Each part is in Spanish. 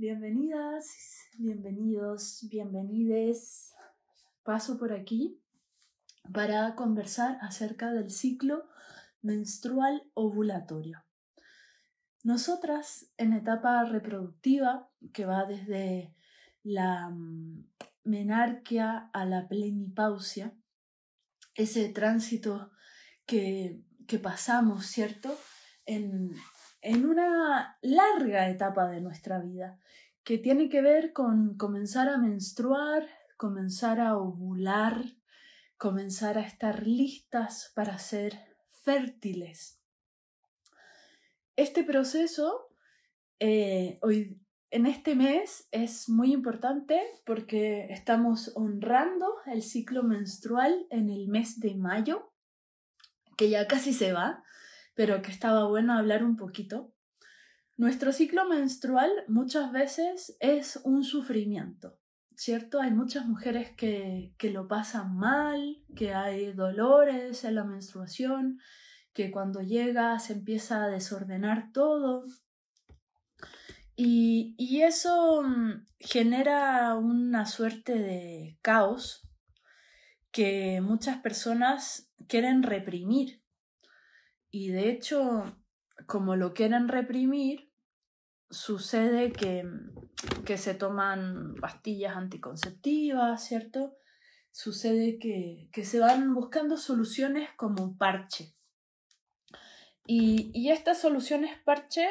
Bienvenidas, bienvenidos, bienvenides. Paso por aquí para conversar acerca del ciclo menstrual ovulatorio. Nosotras en etapa reproductiva, que va desde la mm, menarquia a la plenipausia, ese tránsito que, que pasamos, ¿cierto? En, en una larga etapa de nuestra vida que tiene que ver con comenzar a menstruar, comenzar a ovular, comenzar a estar listas para ser fértiles. Este proceso eh, hoy, en este mes es muy importante porque estamos honrando el ciclo menstrual en el mes de mayo, que ya casi se va pero que estaba bueno hablar un poquito. Nuestro ciclo menstrual muchas veces es un sufrimiento, ¿cierto? Hay muchas mujeres que, que lo pasan mal, que hay dolores en la menstruación, que cuando llega se empieza a desordenar todo. y, eso mm, genera una suerte de caos que muchas personas quieren reprimir y de hecho, como lo quieren reprimir, sucede que, que se toman pastillas anticonceptivas, ¿cierto? Sucede que, que se van buscando soluciones como un parche. Y, estas soluciones parche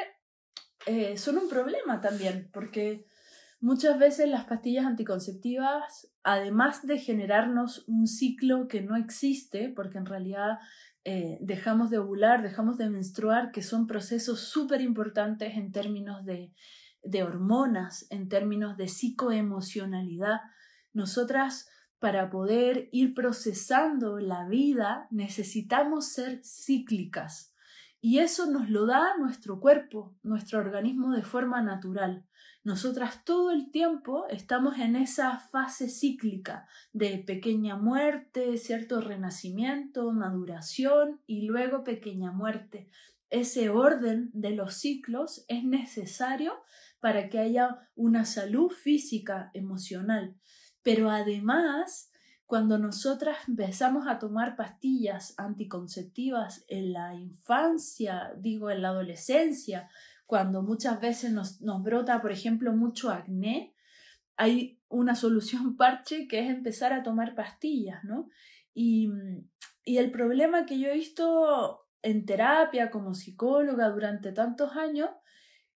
eh, son un problema también, porque muchas veces las pastillas anticonceptivas, además de generarnos un ciclo que no existe, porque en realidad eh, dejamos de ovular, dejamos de menstruar, que son procesos súper importantes en términos de, de hormonas, en términos de psicoemocionalidad. Nosotras, para poder ir procesando la vida, necesitamos ser cíclicas. Y eso nos lo da nuestro cuerpo, nuestro organismo de forma natural. Nosotras todo el tiempo estamos en esa fase cíclica de pequeña muerte, cierto renacimiento, maduración y luego pequeña muerte. Ese orden de los ciclos es necesario para que haya una salud física, emocional. Pero además, cuando nosotras empezamos a tomar pastillas anticonceptivas en la infancia, digo en la adolescencia, cuando muchas veces nos, brota, por ejemplo, mucho acné, hay una solución parche que es empezar a tomar pastillas, ¿no? Y, y el problema que yo he visto en terapia como psicóloga durante tantos años,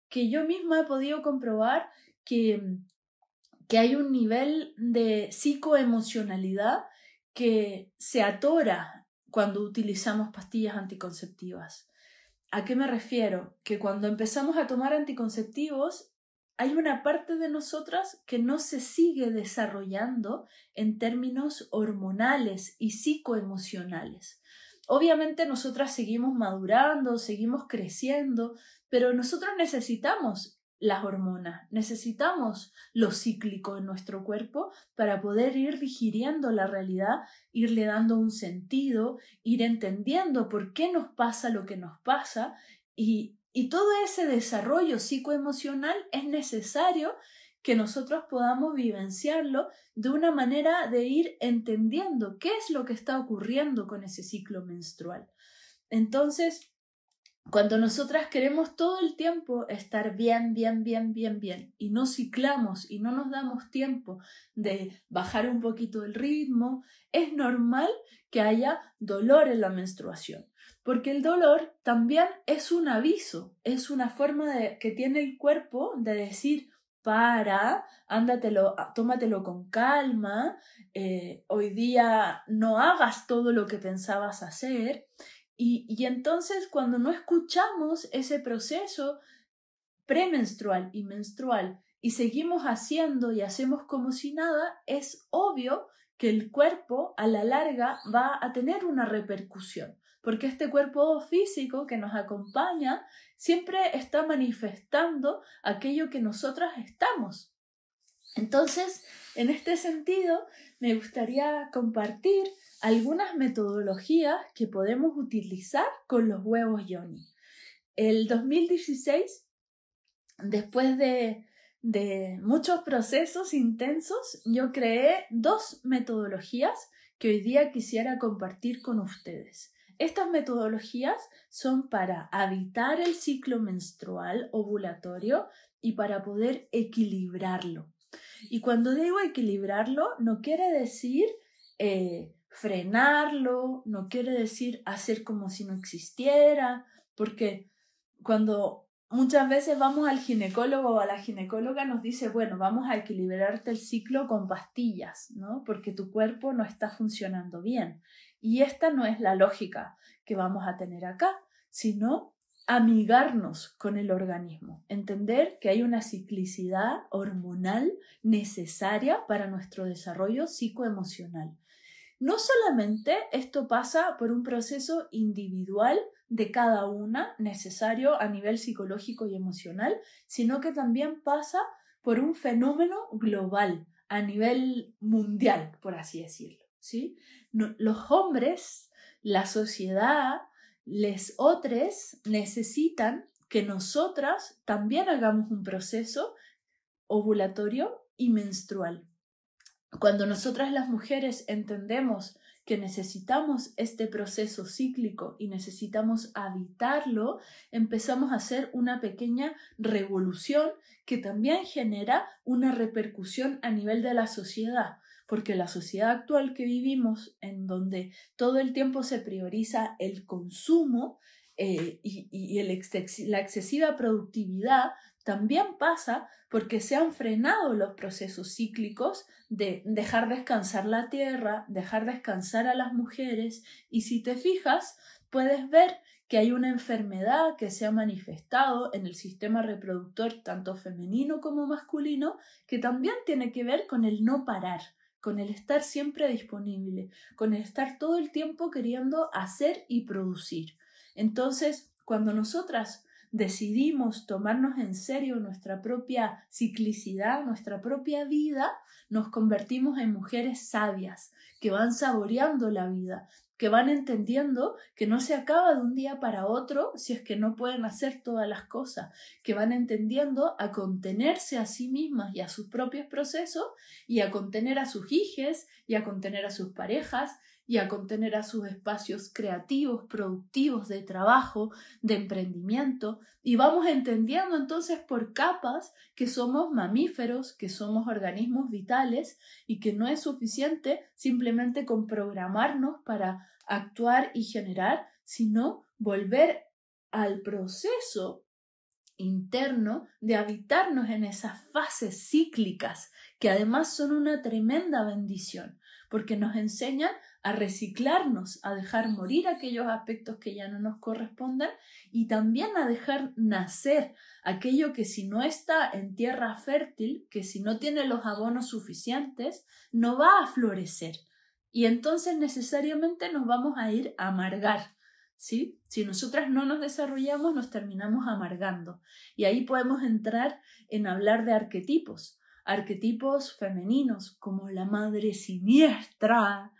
que yo misma he podido comprobar que, que hay un nivel de psicoemocionalidad que se atora cuando utilizamos pastillas anticonceptivas. ¿A qué me refiero? Que cuando empezamos a tomar anticonceptivos, hay una parte de nosotras que no se sigue desarrollando en términos hormonales y psicoemocionales. Obviamente nosotras seguimos madurando, seguimos creciendo, pero nosotros necesitamos las hormonas. Necesitamos lo cíclico en nuestro cuerpo para poder ir digiriendo la realidad, irle dando un sentido, ir entendiendo por qué nos pasa lo que nos pasa y, todo ese desarrollo psicoemocional es necesario que nosotros podamos vivenciarlo de una manera de ir entendiendo qué es lo que está ocurriendo con ese ciclo menstrual. Entonces, cuando nosotras queremos todo el tiempo estar bien, bien, bien, bien, bien, y no ciclamos y no nos damos tiempo de bajar un poquito el ritmo, es normal que haya dolor en la menstruación, porque el dolor también es un aviso, es una forma de, que tiene el cuerpo de decir, para, ándatelo, ah, tómatelo con calma, eh, hoy día no hagas todo lo que pensabas hacer. Y, entonces cuando no escuchamos ese proceso premenstrual y menstrual y seguimos haciendo y hacemos como si nada, es obvio que el cuerpo a la larga va a tener una repercusión, porque este cuerpo físico que nos acompaña siempre está manifestando aquello que nosotras estamos. Entonces, en este sentido, me gustaría compartir algunas metodologías que podemos utilizar con los huevos yoni. El 2016, después de, de muchos procesos intensos, yo creé dos metodologías que hoy día quisiera compartir con ustedes. Estas metodologías son para habitar el ciclo menstrual ovulatorio y para poder equilibrarlo. Y cuando digo equilibrarlo, no quiere decir eh, frenarlo, no quiere decir hacer como si no existiera, porque cuando muchas veces vamos al ginecólogo o a la ginecóloga nos dice, bueno, vamos a equilibrarte el ciclo con pastillas, ¿no? Porque tu cuerpo no está funcionando bien. Y esta no es la lógica que vamos a tener acá, sino amigarnos con el organismo, entender que hay una ciclicidad hormonal necesaria para nuestro desarrollo psicoemocional. No solamente esto pasa por un proceso individual de cada una necesario a nivel psicológico y emocional, sino que también pasa por un fenómeno global, a nivel mundial, por así decirlo. ¿sí? los hombres, la sociedad, les otros necesitan que nosotras también hagamos un proceso ovulatorio y menstrual. Cuando nosotras las mujeres entendemos que necesitamos este proceso cíclico y necesitamos habitarlo, empezamos a hacer una pequeña revolución que también genera una repercusión a nivel de la sociedad porque la sociedad actual que vivimos, en donde todo el tiempo se prioriza el consumo eh, y, la excesiva productividad, también pasa porque se han frenado los procesos cíclicos de dejar descansar la tierra, dejar descansar a las mujeres y si te fijas, puedes ver que hay una enfermedad que se ha manifestado en el sistema reproductor tanto femenino como masculino que también tiene que ver con el no parar, con el estar siempre disponible, con el estar todo el tiempo queriendo hacer y producir. Entonces, cuando nosotras decidimos tomarnos en serio nuestra propia ciclicidad, nuestra propia vida, nos convertimos en mujeres sabias que van saboreando la vida, que van entendiendo que no se acaba de un día para otro si es que no pueden hacer todas las cosas, que van entendiendo a contenerse a sí mismas y a sus propios procesos y a contener a sus hijos y a contener a sus parejas y a contener a sus espacios creativos, productivos, de trabajo, de emprendimiento. Y vamos entendiendo entonces por capas que somos mamíferos, que somos organismos vitales y que no es suficiente simplemente con programarnos para actuar y generar, sino volver al proceso interno de habitarnos en esas fases cíclicas que además son una tremenda bendición porque nos enseña a reciclarnos, a dejar morir aquellos aspectos que ya no nos correspondan y también a dejar nacer aquello que si no está en tierra fértil, que si no tiene los abonos suficientes, no va a florecer. Y entonces necesariamente nos vamos a ir a amargar. ¿Sí? Si nosotras no nos desarrollamos, nos terminamos amargando. Y ahí podemos entrar en hablar de arquetipos arquetipos femeninos como la madre siniestra.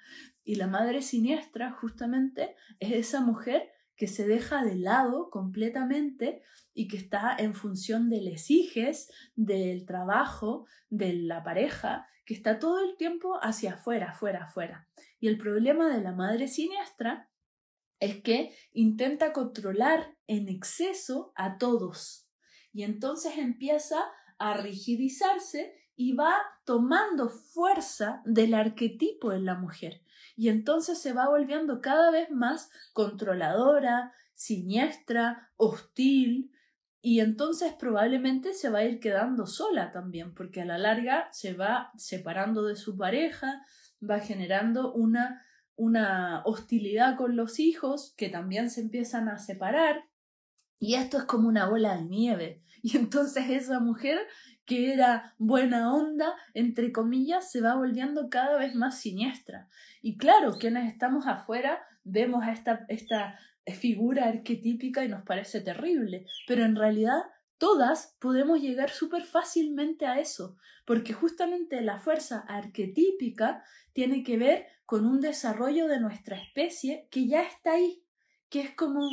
Y la madre siniestra justamente es esa mujer que se deja de lado completamente y que está en función de exiges, del trabajo, de la pareja, que está todo el tiempo hacia afuera, afuera, afuera. Y el problema de la madre siniestra es que intenta controlar en exceso a todos. Y entonces empieza a rigidizarse y va tomando fuerza del arquetipo en la mujer. Y entonces se va volviendo cada vez más controladora, siniestra, hostil, y entonces probablemente se va a ir quedando sola también, porque a la larga se va separando de su pareja, va generando una, una hostilidad con los hijos que también se empiezan a separar, y esto es como una bola de nieve Y entonces esa mujer que era buena onda, entre comillas, se va volviendo cada vez más siniestra. Y claro, quienes estamos afuera vemos a esta, esta figura arquetípica y nos parece terrible, pero en realidad todas podemos llegar súper fácilmente a eso, porque justamente la fuerza arquetípica tiene que ver con un desarrollo de nuestra especie que ya está ahí, que es como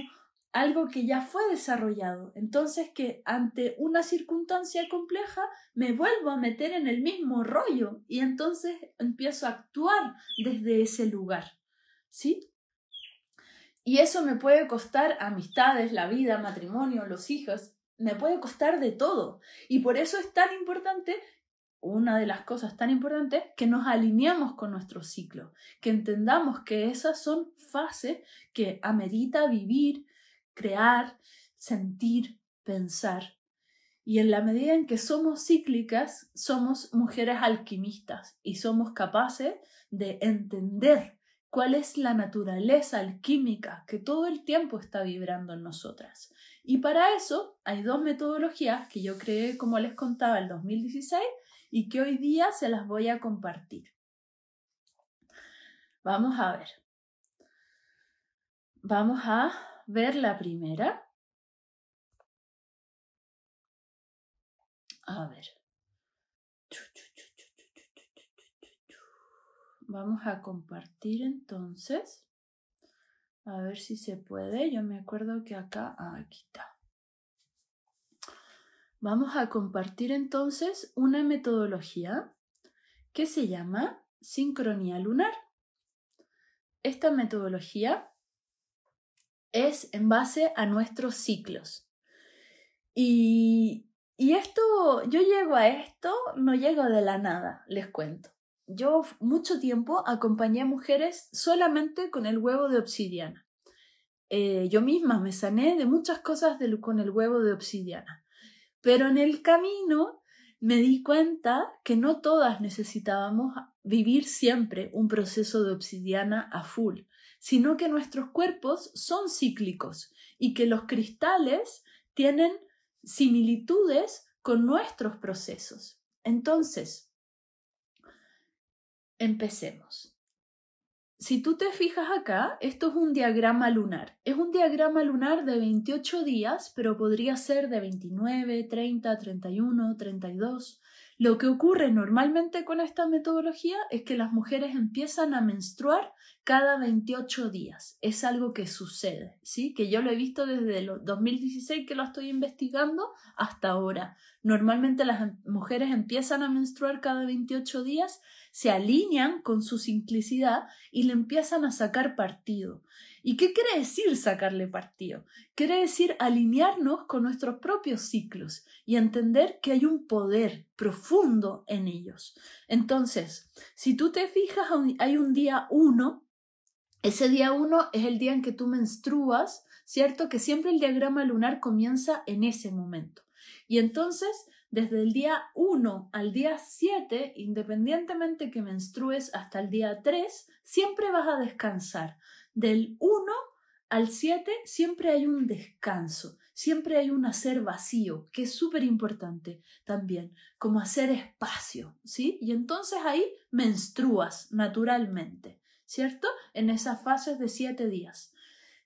algo que ya fue desarrollado. Entonces que ante una circunstancia compleja me vuelvo a meter en el mismo rollo y entonces empiezo a actuar desde ese lugar. ¿Sí? Y eso me puede costar amistades, la vida, matrimonio, los hijos, me puede costar de todo. Y por eso es tan importante una de las cosas tan importantes, que nos alineamos con nuestro ciclo, que entendamos que esas son fases que amerita vivir, crear, sentir, pensar. Y en la medida en que somos cíclicas, somos mujeres alquimistas y somos capaces de entender cuál es la naturaleza alquímica que todo el tiempo está vibrando en nosotras. Y para eso hay dos metodologías que yo creé, como les contaba, en 2016 y que hoy día se las voy a compartir. Vamos a ver. Vamos a ver la primera. A ver. Vamos a compartir entonces. A ver si se puede. Yo me acuerdo que acá, ah, aquí está. Vamos a compartir entonces una metodología que se llama sincronía lunar. Esta metodología es en base a nuestros ciclos. Y, y esto, yo llego a esto, no llego de la nada, les cuento. Yo mucho tiempo acompañé a mujeres solamente con el huevo de obsidiana. Eh, yo misma me sané de muchas cosas con el huevo de obsidiana. Pero en el camino me di cuenta que no todas necesitábamos vivir siempre un proceso de obsidiana a full, sino que nuestros cuerpos son cíclicos y que los cristales tienen similitudes con nuestros procesos. Entonces, empecemos. Si tú te fijas acá, esto es un diagrama lunar. Es un diagrama lunar de 28 días, pero podría ser de 29, 30, 31, 32. Lo que ocurre normalmente con esta metodología es que las mujeres empiezan a menstruar cada 28 días. Es algo que sucede, ¿sí? Que yo lo he visto desde el 2016 que lo estoy investigando hasta ahora. Normalmente las em, mujeres empiezan a menstruar cada 28 días, se alinean con su simplicidad y le empiezan a sacar partido. ¿Y qué quiere decir sacarle partido? Quiere decir alinearnos con nuestros propios ciclos y entender que hay un poder profundo en ellos. Entonces, si tú te fijas, hay un día uno ese día 1 es el día en que tú menstruas, ¿cierto? Que siempre el diagrama lunar comienza en ese momento. Y entonces, desde el día 1 al día 7, independientemente que menstrues hasta el día 3, siempre vas a descansar. Del 1 al 7 siempre hay un descanso, siempre hay un hacer vacío, que es súper importante también, como hacer espacio, ¿sí? Y entonces ahí menstruas naturalmente. ¿cierto? En esas fases de siete días.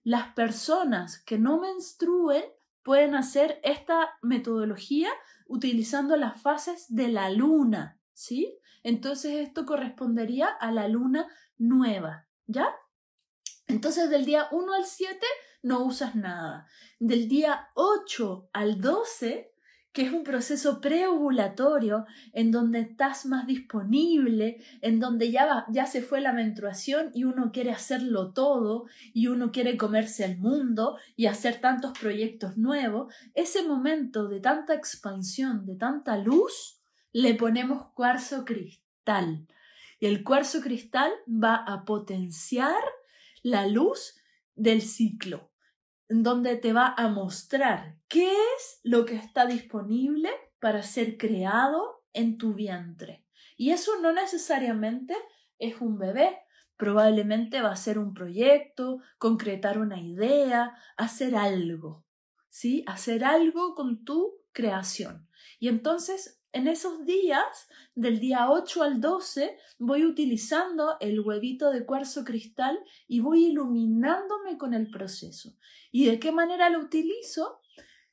Las personas que no menstruen pueden hacer esta metodología utilizando las fases de la luna, ¿sí? Entonces esto correspondería a la luna nueva, ¿ya? Entonces del día 1 al 7 no usas nada. Del día 8 al 12 que es un proceso preovulatorio en donde estás más disponible, en donde ya, ya se fue la menstruación y uno quiere hacerlo todo y uno quiere comerse el mundo y hacer tantos proyectos nuevos, ese momento de tanta expansión, de tanta luz, le ponemos cuarzo cristal. Y el cuarzo cristal va a potenciar la luz del ciclo donde te va a mostrar qué es lo que está disponible para ser creado en tu vientre. Y eso no necesariamente es un bebé, probablemente va a ser un proyecto, concretar una idea, hacer algo, ¿sí? Hacer algo con tu creación. Y entonces en esos días, del día 8 al 12, voy utilizando el huevito de cuarzo cristal y voy iluminándome con el proceso. ¿Y de qué manera lo utilizo?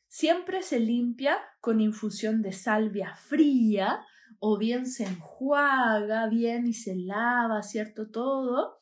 Siempre se limpia con infusión de salvia fría o bien se enjuaga bien y se lava, ¿cierto? Todo.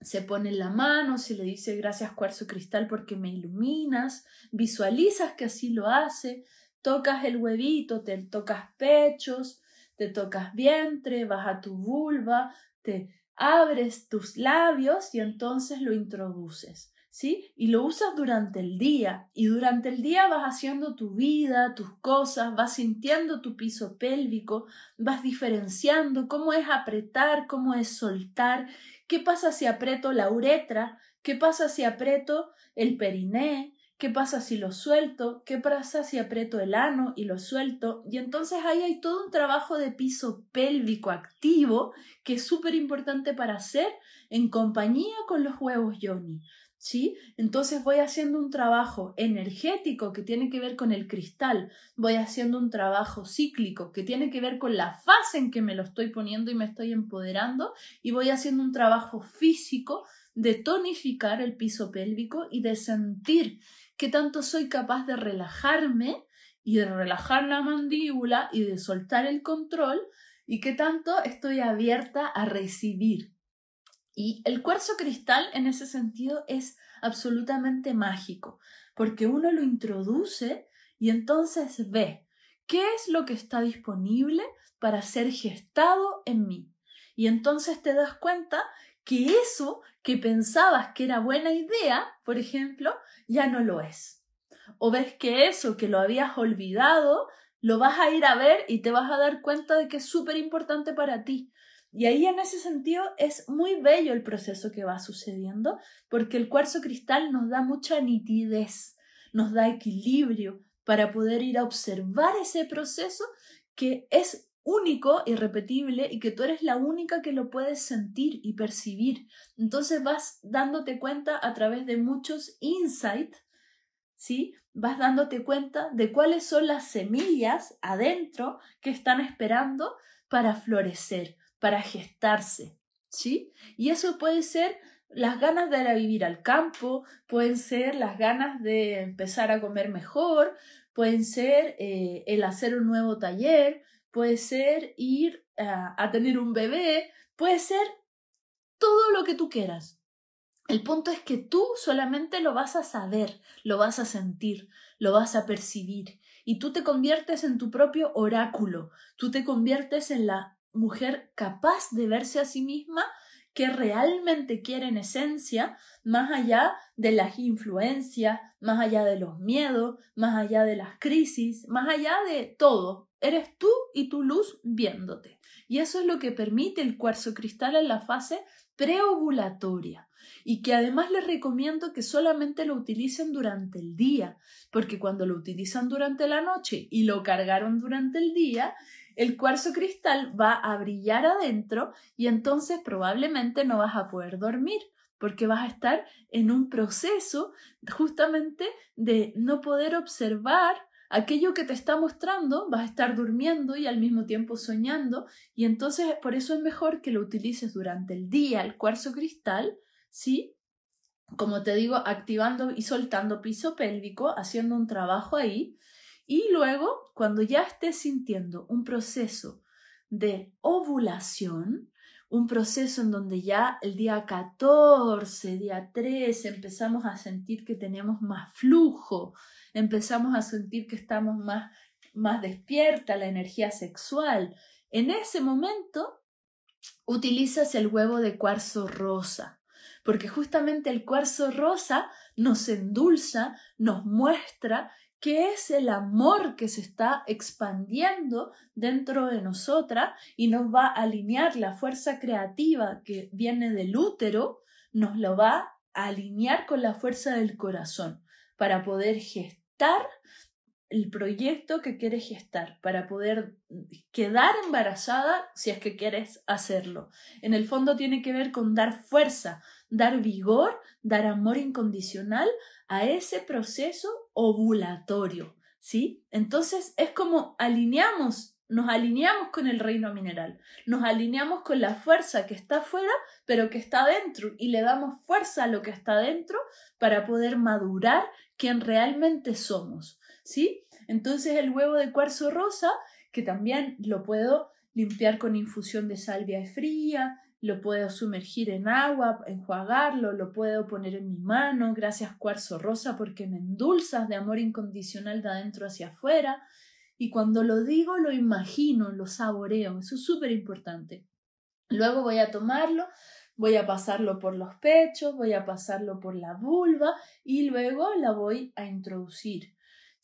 Se pone en la mano, se le dice gracias cuarzo cristal porque me iluminas, visualizas que así lo hace, tocas el huevito, te tocas pechos, te tocas vientre, a tu vulva, te abres tus labios y entonces lo introduces. ¿Sí? Y lo usas durante el día. Y durante el día vas haciendo tu vida, tus cosas, vas sintiendo tu piso pélvico, vas diferenciando cómo es apretar, cómo es soltar, qué pasa si aprieto la uretra, qué pasa si aprieto el periné, ¿Qué pasa si lo suelto? ¿Qué pasa si aprieto el ano y lo suelto? Y entonces ahí hay todo un trabajo de piso pélvico activo que es súper importante para hacer en compañía con los huevos Johnny. ¿Sí? Entonces voy haciendo un trabajo energético que tiene que ver con el cristal, voy haciendo un trabajo cíclico que tiene que ver con la fase en que me lo estoy poniendo y me estoy empoderando y voy haciendo un trabajo físico de tonificar el piso pélvico y de sentir qué tanto soy capaz de relajarme y de relajar la mandíbula y de soltar el control y qué tanto estoy abierta a recibir. Y el cuarzo cristal en ese sentido es absolutamente mágico, porque uno lo introduce y entonces ve qué es lo que está disponible para ser gestado en mí. Y entonces te das cuenta que eso que pensabas que era buena idea, por ejemplo, ya no lo es. O ves que eso que lo habías olvidado, lo vas a ir a ver y te vas a dar cuenta de que es súper importante para ti. Y ahí en ese sentido es muy bello el proceso que va sucediendo porque el cuarzo cristal nos da mucha nitidez, nos da equilibrio para poder ir a observar ese proceso que es único, irrepetible y que tú eres la única que lo puedes sentir y percibir. Entonces vas dándote cuenta a través de muchos insights, ¿sí? Vas dándote cuenta de cuáles son las semillas adentro que están esperando para florecer, para gestarse, ¿sí? Y eso puede ser las ganas de ir a vivir al campo, pueden ser las ganas de empezar a comer mejor, pueden ser eh, el hacer un nuevo taller, puede ser ir a tener un bebé, puede ser todo lo que tú quieras. El punto es que tú solamente lo vas a saber, lo vas a sentir, lo vas a percibir y tú te conviertes en tu propio oráculo, tú te conviertes en la mujer capaz de verse a sí misma que realmente quieren esencia, más allá de las influencias, más allá de los miedos, más allá de las crisis, más allá de todo. Eres tú y tu luz viéndote. Y eso es lo que permite el cuarzo cristal en la fase preovulatoria y que además les recomiendo que solamente lo utilicen durante el día, porque cuando lo utilizan durante la noche y lo cargaron durante el día, el cuarzo cristal va a brillar adentro y entonces probablemente no vas a poder dormir porque vas a estar en un proceso justamente de no poder observar aquello que te está mostrando, vas a estar durmiendo y al mismo tiempo soñando y entonces por eso es mejor que lo utilices durante el día, el cuarzo cristal, ¿sí? Como te digo, activando y soltando piso pélvico, haciendo un trabajo ahí y luego, cuando ya estés sintiendo un proceso de ovulación, un proceso en donde ya el día 14, día 13 empezamos a sentir que tenemos más flujo, empezamos a sentir que estamos más, más despierta, la energía sexual. En ese momento utilizas el huevo de cuarzo rosa, porque justamente el cuarzo rosa nos endulza, nos muestra que es el amor que se está expandiendo dentro de nosotras y nos va a alinear la fuerza creativa que viene del útero, nos lo va a alinear con la fuerza del corazón para poder gestar el proyecto que quieres gestar para poder quedar embarazada si es que quieres hacerlo. En el fondo tiene que ver con dar fuerza, dar vigor, dar amor incondicional a ese proceso ovulatorio, ¿sí? Entonces es como alineamos, nos alineamos con el reino mineral, nos alineamos con la fuerza que está afuera, pero que está dentro, y le damos fuerza a lo que está dentro para poder madurar quien realmente somos, ¿sí? Entonces el huevo de cuarzo rosa, que también lo puedo limpiar con infusión de salvia fría, lo puedo sumergir en agua, enjuagarlo, lo puedo poner en mi mano, gracias cuarzo rosa porque me endulzas de amor incondicional de adentro hacia afuera. Y cuando lo digo, lo imagino, lo saboreo, eso es súper importante. Luego voy a tomarlo, voy a pasarlo por los pechos, voy a pasarlo por la vulva y luego la voy a introducir.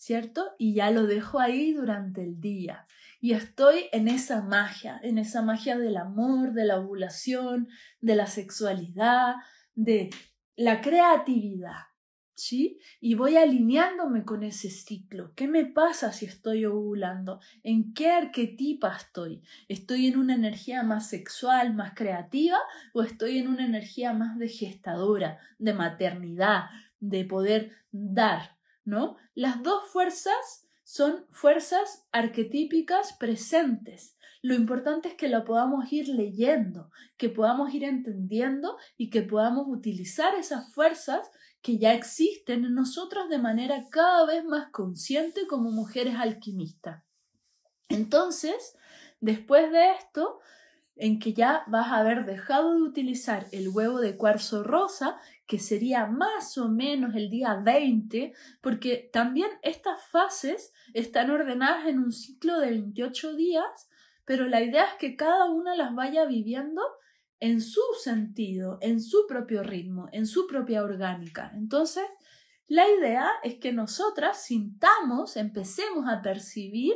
¿cierto? Y ya lo dejo ahí durante el día. Y estoy en esa magia, en esa magia del amor, de la ovulación, de la sexualidad, de la creatividad, ¿sí? Y voy alineándome con ese ciclo. ¿Qué me pasa si estoy ovulando? ¿En qué arquetipa estoy? ¿Estoy en una energía más sexual, más creativa o estoy en una energía más de gestadora, de maternidad, de poder dar? Las dos fuerzas son fuerzas arquetípicas presentes. Lo importante es que la podamos ir leyendo, que podamos ir entendiendo y que podamos utilizar esas fuerzas que ya existen en nosotros de manera cada vez más consciente como mujeres alquimistas. Entonces, después de esto, en que ya vas a haber dejado de utilizar el huevo de cuarzo rosa, que sería más o menos el día 20, porque también estas fases están ordenadas en un ciclo de 28 días, pero la idea es que cada una las vaya viviendo en su sentido, en su propio ritmo, en su propia orgánica. Entonces, la idea es que nosotras sintamos, empecemos a percibir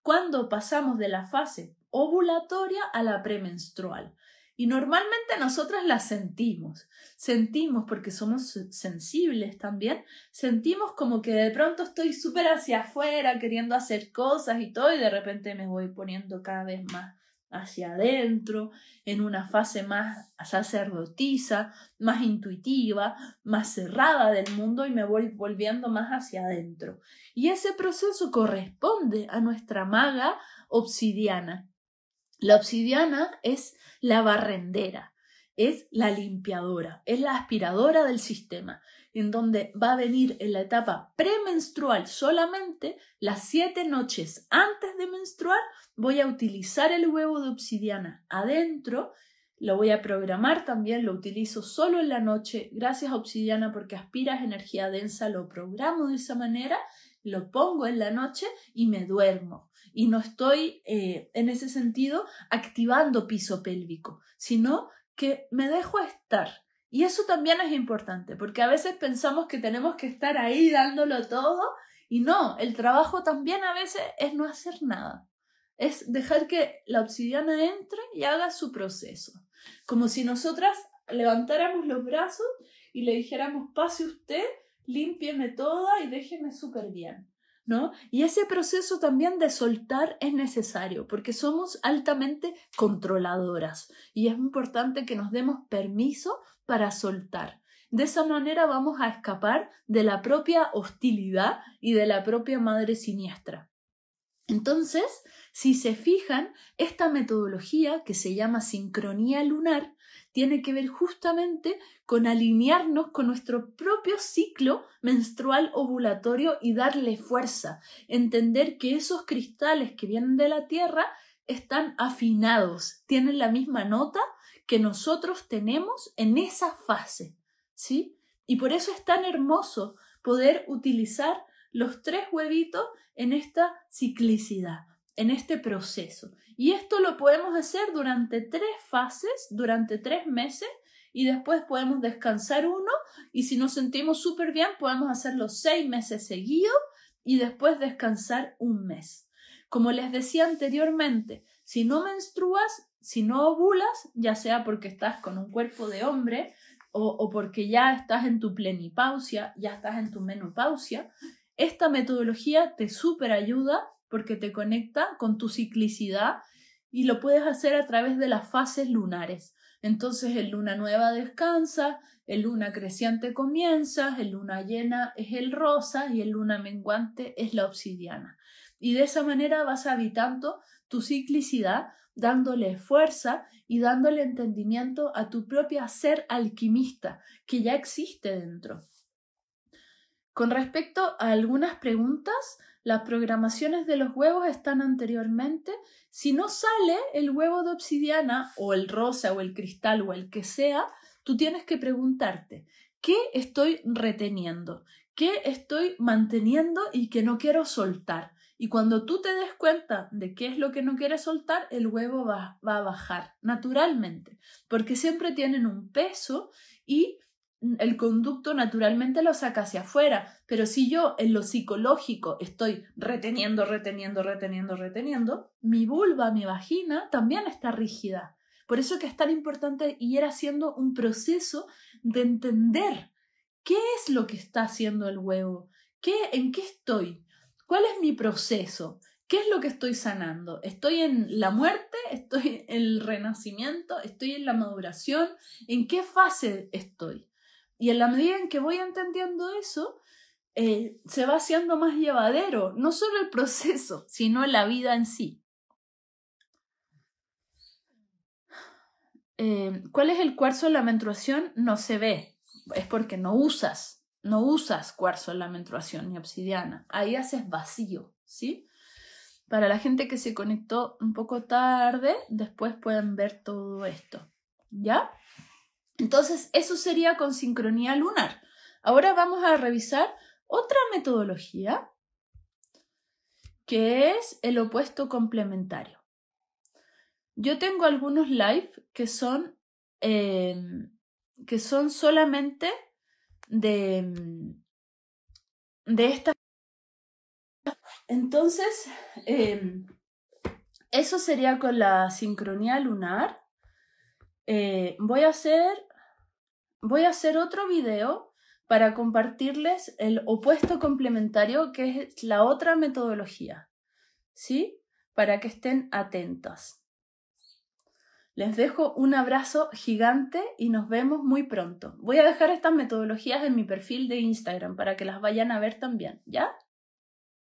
cuando pasamos de la fase ovulatoria a la premenstrual. Y normalmente nosotras la sentimos, sentimos porque somos sensibles también, sentimos como que de pronto estoy súper hacia afuera queriendo hacer cosas y todo y de repente me voy poniendo cada vez más hacia adentro, en una fase más sacerdotisa, más intuitiva, más cerrada del mundo y me voy volviendo más hacia adentro. Y ese proceso corresponde a nuestra maga obsidiana, la obsidiana es la barrendera, es la limpiadora, es la aspiradora del sistema, en donde va a venir en la etapa premenstrual solamente las siete noches antes de menstruar, voy a utilizar el huevo de obsidiana adentro, lo voy a programar también, lo utilizo solo en la noche, gracias a obsidiana porque aspiras energía densa, lo programo de esa manera lo pongo en la noche y me duermo. Y no estoy eh, en ese sentido activando piso pélvico, sino que me dejo estar. Y eso también es importante, porque a veces pensamos que tenemos que estar ahí dándolo todo y no, el trabajo también a veces es no hacer nada, es dejar que la obsidiana entre y haga su proceso, como si nosotras levantáramos los brazos y le dijéramos, pase usted límpieme toda y déjeme súper bien. ¿No? Y ese proceso también de soltar es necesario porque somos altamente controladoras y es importante que nos demos permiso para soltar. De esa manera vamos a escapar de la propia hostilidad y de la propia madre siniestra. Entonces, si se fijan, esta metodología que se llama sincronía lunar tiene que ver justamente con alinearnos con nuestro propio ciclo menstrual ovulatorio y darle fuerza, entender que esos cristales que vienen de la Tierra están afinados, tienen la misma nota que nosotros tenemos en esa fase, ¿sí? Y por eso es tan hermoso poder utilizar los tres huevitos en esta ciclicidad en este proceso. Y esto lo podemos hacer durante tres fases, durante tres meses, y después podemos descansar uno, y si nos sentimos súper bien, podemos hacerlo seis meses seguidos y después descansar un mes. Como les decía anteriormente, si no menstruas, si no ovulas, ya sea porque estás con un cuerpo de hombre o, o porque ya estás en tu plenipausia, ya estás en tu menopausia, esta metodología te super ayuda porque te conecta con tu ciclicidad y lo puedes hacer a través de las fases lunares. Entonces el luna nueva descansa, el luna creciente comienza, el luna llena es el rosa y el luna menguante es la obsidiana. Y de esa manera vas habitando tu ciclicidad, dándole fuerza y dándole entendimiento a tu propio ser alquimista que ya existe dentro. Con respecto a algunas preguntas, las programaciones de los huevos están anteriormente. Si no sale el huevo de obsidiana o el rosa o el cristal o el que sea, tú tienes que preguntarte, ¿qué estoy reteniendo? ¿Qué estoy manteniendo y que no quiero soltar? Y cuando tú te des cuenta de qué es lo que no quieres soltar, el huevo va, va a bajar naturalmente, porque siempre tienen un peso y el conducto naturalmente lo saca hacia afuera, pero si yo en lo psicológico estoy reteniendo, reteniendo, reteniendo, reteniendo, mi vulva, mi vagina también está rígida. Por eso que es tan importante ir haciendo un proceso de entender qué es lo que está haciendo el huevo, qué, en qué estoy, cuál es mi proceso, ¿Qué es lo que estoy sanando? ¿Estoy en la muerte? ¿Estoy en el renacimiento? ¿Estoy en la maduración? ¿En qué fase estoy? Y en la medida en que voy entendiendo eso, eh, se va haciendo más llevadero, no solo el proceso, sino la vida en sí. Eh, ¿Cuál es el cuarzo en la menstruación? No se ve, es porque no usas, no usas cuarzo en la menstruación ni obsidiana, ahí haces vacío, ¿sí? Para la gente que se conectó un poco tarde, después pueden ver todo esto, ¿ya? Entonces, eso sería con sincronía lunar. Ahora vamos a revisar otra metodología que es el opuesto complementario. Yo tengo algunos live que son, em, que son solamente de, mm, de esta. Entonces, em, eso sería con la sincronía lunar. Eh, voy a hacer voy a hacer otro video para compartirles el opuesto complementario, que es la otra metodología, ¿sí? Para que estén atentas. Les dejo un abrazo gigante y nos vemos muy pronto. Voy a dejar estas metodologías en mi perfil de Instagram para que las vayan a ver también, ¿ya?